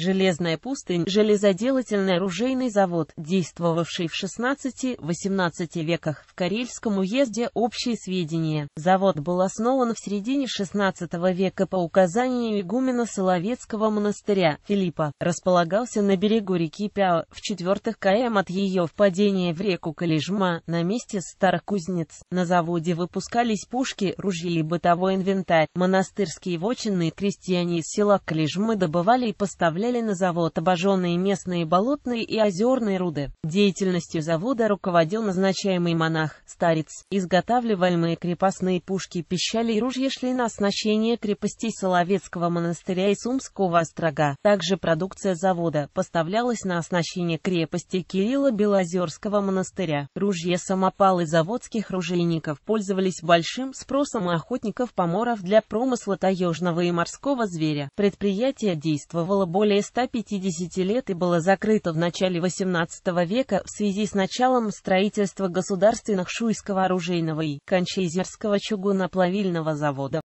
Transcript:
Железная пустынь – железоделательный оружейный завод, действовавший в 16-18 веках в Карельском уезде «Общие сведения». Завод был основан в середине XVI века по указанию игумена Соловецкого монастыря Филиппа, располагался на берегу реки Пяо, в 4 км от ее впадения в реку Калижма, на месте старых кузнец. На заводе выпускались пушки, ружья и бытовой инвентарь. Монастырские вочины крестьяне из села Калижмы добывали и поставляли поставляли на завод обожженные местные болотные и озерные руды. Деятельностью завода руководил назначаемый монах, старец. Изготавливаемые крепостные пушки, пищали и ружья шли на оснащение крепостей Соловецкого монастыря и Сумского острога. Также продукция завода поставлялась на оснащение крепости Кирилла Белозерского монастыря. Ружья-самопалы заводских ружейников пользовались большим спросом у охотников-поморов для промысла таежного и морского зверя. Предприятие действовало более более 150 лет и было закрыто в начале XVIII века в связи с началом строительства государственных Шуйского оружейного и Кончезерского чугуноплавильного завода.